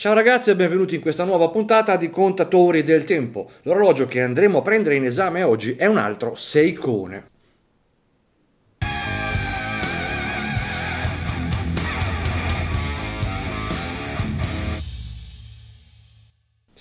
Ciao ragazzi e benvenuti in questa nuova puntata di Contatori del Tempo. L'orologio che andremo a prendere in esame oggi è un altro Seicone.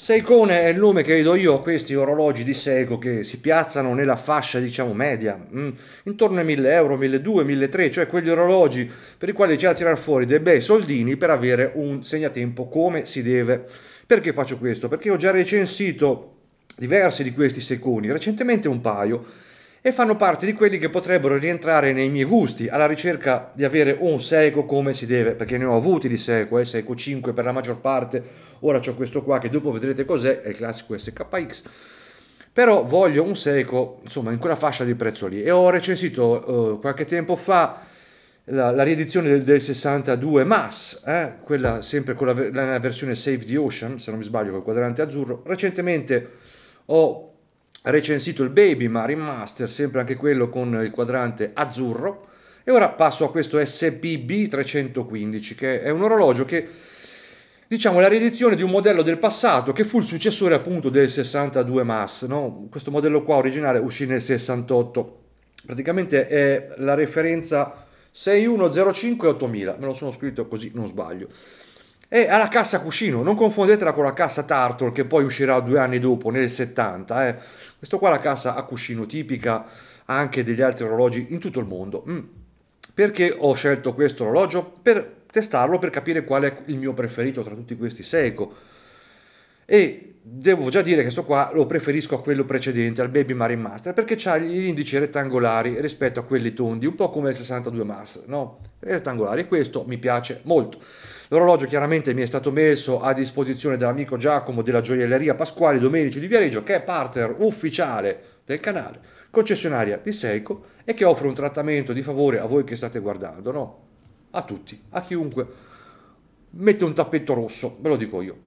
Seikone è il nome che vedo io a questi orologi di Seiko che si piazzano nella fascia diciamo media, mm, intorno ai 1000 euro, 1200, 1300, cioè quegli orologi per i quali c'è da tirar fuori dei bei soldini per avere un segnatempo come si deve. Perché faccio questo? Perché ho già recensito diversi di questi Seiconi, recentemente un paio, e fanno parte di quelli che potrebbero rientrare nei miei gusti alla ricerca di avere un Seiko come si deve, perché ne ho avuti di Seiko, eh, Seiko 5 per la maggior parte, ora ho questo qua che dopo vedrete cos'è, è il classico SKX, però voglio un Seiko insomma in quella fascia di prezzo lì e ho recensito eh, qualche tempo fa la, la riedizione del, del, 62 Mass, eh, quella sempre con la, la versione Save the Ocean, se non mi sbaglio, col quadrante azzurro, recentemente ho recensito il Baby Marine Master, sempre anche quello con il quadrante azzurro. E ora passo a questo SPB 315, che è un orologio che diciamo, la riedizione di un modello del passato che fu il successore appunto del 62 MAS. No? Questo modello qua originale uscì nel 68, praticamente è la referenza 6105 8000, me lo sono scritto così, non sbaglio. E alla cassa cuscino, non confondetela con la cassa Tartar che poi uscirà due anni dopo, nel 70. Eh. Questo qua è la cassa a cuscino tipica anche degli altri orologi in tutto il mondo. Mm. Perché ho scelto questo orologio? Per testarlo, per capire qual è il mio preferito tra tutti questi Seiko. E devo già dire che questo qua lo preferisco a quello precedente, al Baby Marine Master, perché ha gli indici rettangolari rispetto a quelli tondi, un po' come il 62 Master, no? Rettangolari, questo mi piace molto. L'orologio chiaramente mi è stato messo a disposizione dall'amico Giacomo della gioielleria Pasquali Domenici di Viareggio, che è partner ufficiale del canale, concessionaria di Seiko e che offre un trattamento di favore a voi che state guardando, no? A tutti, a chiunque. Mette un tappeto rosso, ve lo dico io.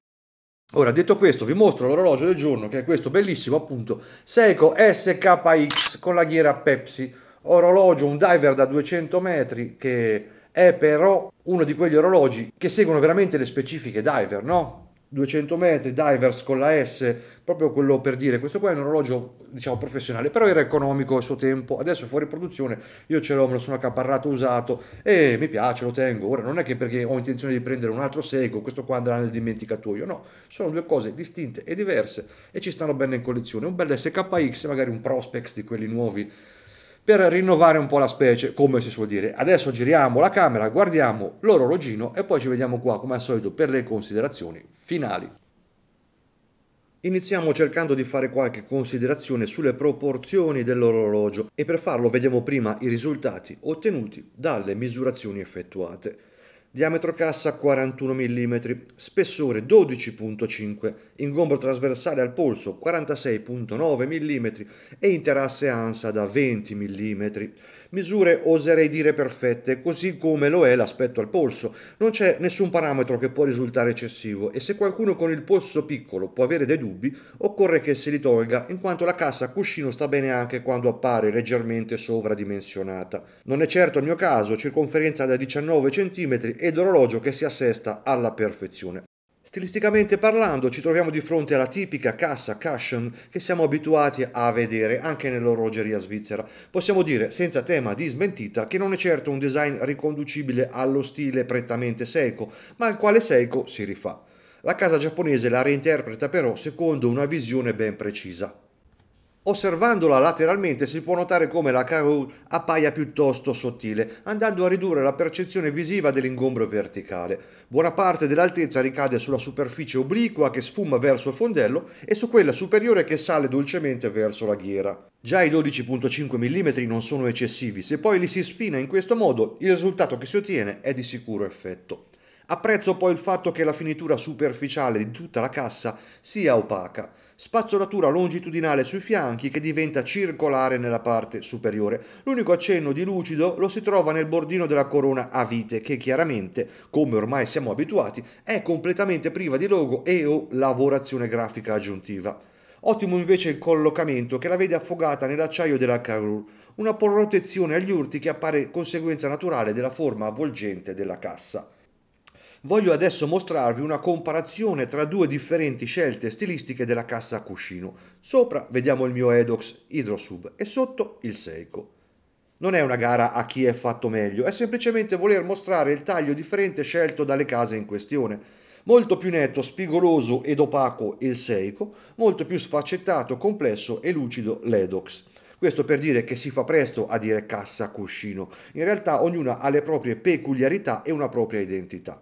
Ora, detto questo, vi mostro l'orologio del giorno, che è questo bellissimo appunto Seiko SKX con la ghiera Pepsi, orologio, un diver da 200 metri che è però uno di quegli orologi che seguono veramente le specifiche diver, no? 200 metri, divers con la S, proprio quello per dire, questo qua è un orologio diciamo professionale, però era economico al suo tempo, adesso è fuori produzione, io ce l'ho, me lo sono accaparrato usato e mi piace, lo tengo, ora non è che perché ho intenzione di prendere un altro Seiko, questo qua andrà nel dimenticatoio, no, sono due cose distinte e diverse e ci stanno bene in collezione, un bel SKX, magari un Prospex di quelli nuovi per rinnovare un po' la specie, come si suol dire. Adesso giriamo la camera, guardiamo l'orologino e poi ci vediamo qua come al solito per le considerazioni finali. Iniziamo cercando di fare qualche considerazione sulle proporzioni dell'orologio e per farlo vediamo prima i risultati ottenuti dalle misurazioni effettuate. Diametro cassa 41 mm, spessore 12.5 mm ingombro trasversale al polso 46.9 mm e interasse ansa da 20 mm. Misure oserei dire perfette, così come lo è l'aspetto al polso. Non c'è nessun parametro che può risultare eccessivo e se qualcuno con il polso piccolo può avere dei dubbi, occorre che se li tolga, in quanto la cassa cuscino sta bene anche quando appare leggermente sovradimensionata. Non è certo il mio caso, circonferenza da 19 cm ed orologio che si assesta alla perfezione. Stilisticamente parlando, ci troviamo di fronte alla tipica cassa cushion che siamo abituati a vedere anche nell'orologeria svizzera. Possiamo dire, senza tema di smentita, che non è certo un design riconducibile allo stile prettamente Seiko, ma al quale Seiko si rifà. La casa giapponese la reinterpreta però secondo una visione ben precisa. Osservandola lateralmente si può notare come la carotide appaia piuttosto sottile, andando a ridurre la percezione visiva dell'ingombro verticale. Buona parte dell'altezza ricade sulla superficie obliqua che sfuma verso il fondello e su quella superiore che sale dolcemente verso la ghiera. Già i 12.5 mm non sono eccessivi, se poi li si sfina in questo modo il risultato che si ottiene è di sicuro effetto. Apprezzo poi il fatto che la finitura superficiale di tutta la cassa sia opaca spazzolatura longitudinale sui fianchi che diventa circolare nella parte superiore. L'unico accenno di lucido lo si trova nel bordino della corona a vite che chiaramente, come ormai siamo abituati, è completamente priva di logo e o lavorazione grafica aggiuntiva. Ottimo invece il collocamento che la vede affogata nell'acciaio della Carur, una protezione agli urti che appare conseguenza naturale della forma avvolgente della cassa. Voglio adesso mostrarvi una comparazione tra due differenti scelte stilistiche della cassa a cuscino. Sopra vediamo il mio Edox Hydrosub e sotto il Seiko. Non è una gara a chi è fatto meglio, è semplicemente voler mostrare il taglio differente scelto dalle case in questione. Molto più netto, spigoloso ed opaco il Seiko, molto più sfaccettato, complesso e lucido l'Edox. Questo per dire che si fa presto a dire cassa cuscino, in realtà ognuna ha le proprie peculiarità e una propria identità.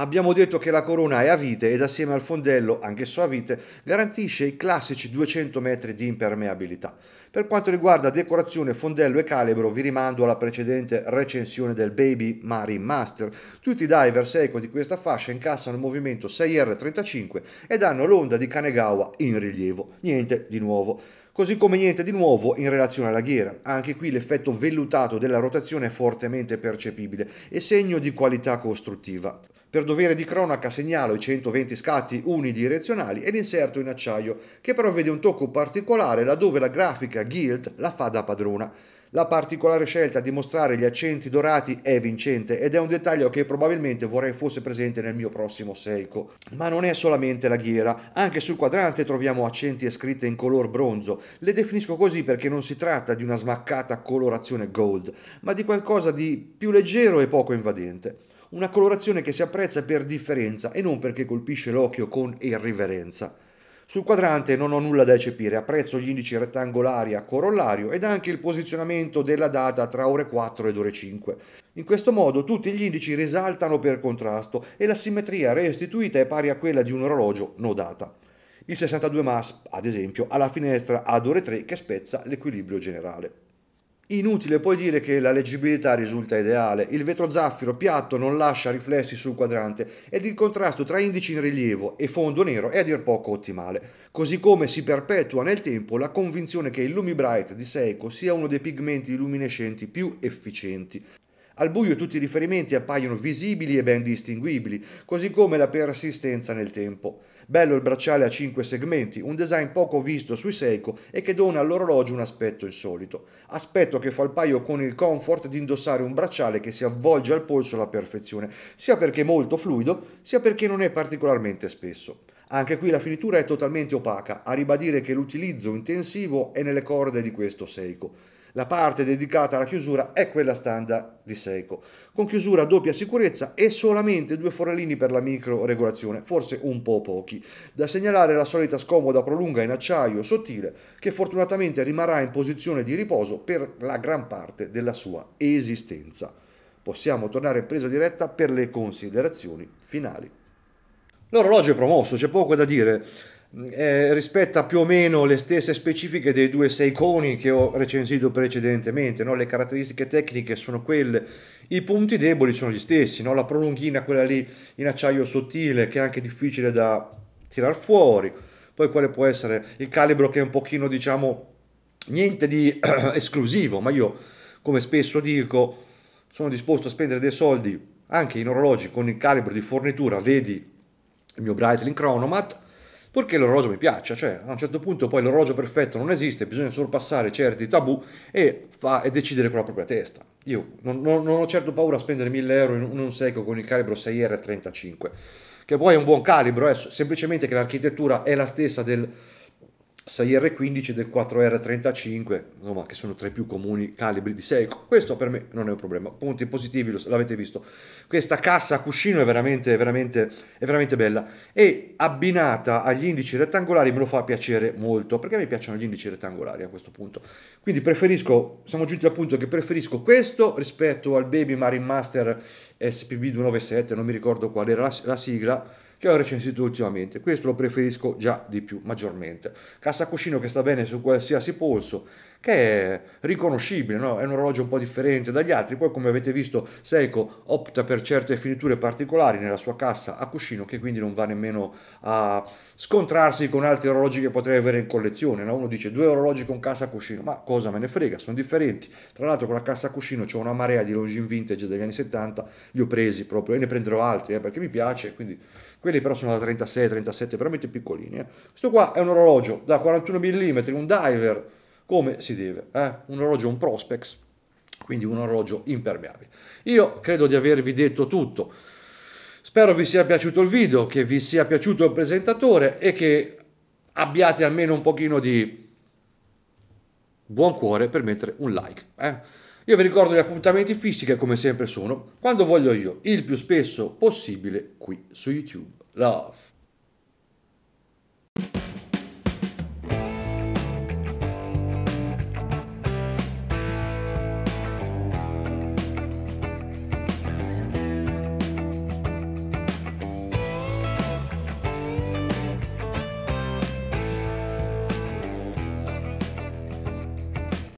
Abbiamo detto che la corona è a vite ed assieme al fondello, anch'esso a vite, garantisce i classici 200 metri di impermeabilità. Per quanto riguarda decorazione, fondello e calibro, vi rimando alla precedente recensione del Baby Marine Master. Tutti i diver seco di questa fascia incassano il movimento 6R35 ed hanno l'onda di Kanegawa in rilievo. Niente di nuovo. Così come niente di nuovo in relazione alla ghiera, anche qui l'effetto vellutato della rotazione è fortemente percepibile e segno di qualità costruttiva. Per dovere di cronaca segnalo i 120 scatti unidirezionali e l'inserto in acciaio, che però vede un tocco particolare laddove la grafica Guild la fa da padrona. La particolare scelta di mostrare gli accenti dorati è vincente ed è un dettaglio che probabilmente vorrei fosse presente nel mio prossimo Seiko. Ma non è solamente la ghiera, anche sul quadrante troviamo accenti e scritte in color bronzo. Le definisco così perché non si tratta di una smaccata colorazione gold, ma di qualcosa di più leggero e poco invadente una colorazione che si apprezza per differenza e non perché colpisce l'occhio con irriverenza. Sul quadrante non ho nulla da eccepire, apprezzo gli indici rettangolari a corollario ed anche il posizionamento della data tra ore 4 ed ore 5. In questo modo tutti gli indici risaltano per contrasto e la simmetria restituita è pari a quella di un orologio nodata. Il 62 MAS, ad esempio, ha la finestra ad ore 3 che spezza l'equilibrio generale. Inutile poi dire che la leggibilità risulta ideale, il vetro zaffiro piatto non lascia riflessi sul quadrante ed il contrasto tra indici in rilievo e fondo nero è a dir poco ottimale, così come si perpetua nel tempo la convinzione che il Lumibrite di Seiko sia uno dei pigmenti luminescenti più efficienti. Al buio tutti i riferimenti appaiono visibili e ben distinguibili, così come la persistenza nel tempo. Bello il bracciale a 5 segmenti, un design poco visto sui Seiko e che dona all'orologio un aspetto insolito. Aspetto che fa il paio con il comfort di indossare un bracciale che si avvolge al polso alla perfezione, sia perché è molto fluido, sia perché non è particolarmente spesso. Anche qui la finitura è totalmente opaca, a ribadire che l'utilizzo intensivo è nelle corde di questo Seiko. La parte dedicata alla chiusura è quella standard di Seiko, con chiusura a doppia sicurezza e solamente due forellini per la micro regolazione forse un po' pochi. Da segnalare la solita scomoda prolunga in acciaio sottile, che fortunatamente rimarrà in posizione di riposo per la gran parte della sua esistenza. Possiamo tornare in presa diretta per le considerazioni finali. L'orologio è promosso, c'è poco da dire. Mm, eh, rispetta più o meno le stesse specifiche dei due coni che ho recensito precedentemente, no? le caratteristiche tecniche sono quelle, i punti deboli sono gli stessi, no? la prolunghina quella lì in acciaio sottile che è anche difficile da tirar fuori, poi quale può essere il calibro che è un pochino diciamo niente di esclusivo, ma io come spesso dico sono disposto a spendere dei soldi anche in orologi con il calibro di fornitura, vedi il mio Breitling Chronomat, purché l'orologio mi piaccia, cioè a un certo punto poi l'orologio perfetto non esiste, bisogna sorpassare certi tabù e, fa, e decidere con la propria testa. Io non, non, non ho certo paura a spendere 1000 euro in un Seiko con il calibro 6R35, che poi è un buon calibro, è eh, semplicemente che l'architettura è la stessa del 6R15 del 4R35, insomma, che sono tra i più comuni calibri di Seiko. Questo per me non è un problema. Punti positivi, l'avete visto. Questa cassa a cuscino è veramente, veramente, è veramente bella e abbinata agli indici rettangolari me lo fa piacere molto, perché mi piacciono gli indici rettangolari a questo punto. Quindi preferisco, siamo giunti al punto che preferisco questo rispetto al Baby Marine Master SPB 297, non mi ricordo qual era la, la sigla che ho recensito ultimamente. Questo lo preferisco già di più, maggiormente. Cassa cuscino che sta bene su qualsiasi polso, che è riconoscibile, no? è un orologio un po' differente dagli altri. Poi, come avete visto, Seiko opta per certe finiture particolari nella sua cassa a cuscino, che quindi non va nemmeno a scontrarsi con altri orologi che potrei avere in collezione. No? Uno dice due orologi con cassa a cuscino, ma cosa me ne frega, sono differenti. Tra l'altro, con la cassa a cuscino c'è una marea di Longines vintage degli anni 70, li ho presi proprio e ne prenderò altri eh, perché mi piace. Quindi, quelli però sono da 36, 37, veramente piccolini. Eh. Questo qua è un orologio da 41 mm, un diver come si deve, eh? un orologio, un Prospex, quindi un orologio impermeabile. Io credo di avervi detto tutto, spero vi sia piaciuto il video, che vi sia piaciuto il presentatore e che abbiate almeno un pochino di buon cuore per mettere un like. Eh? Io vi ricordo gli appuntamenti fissi che come sempre sono quando voglio io, il più spesso possibile qui su YouTube. Love!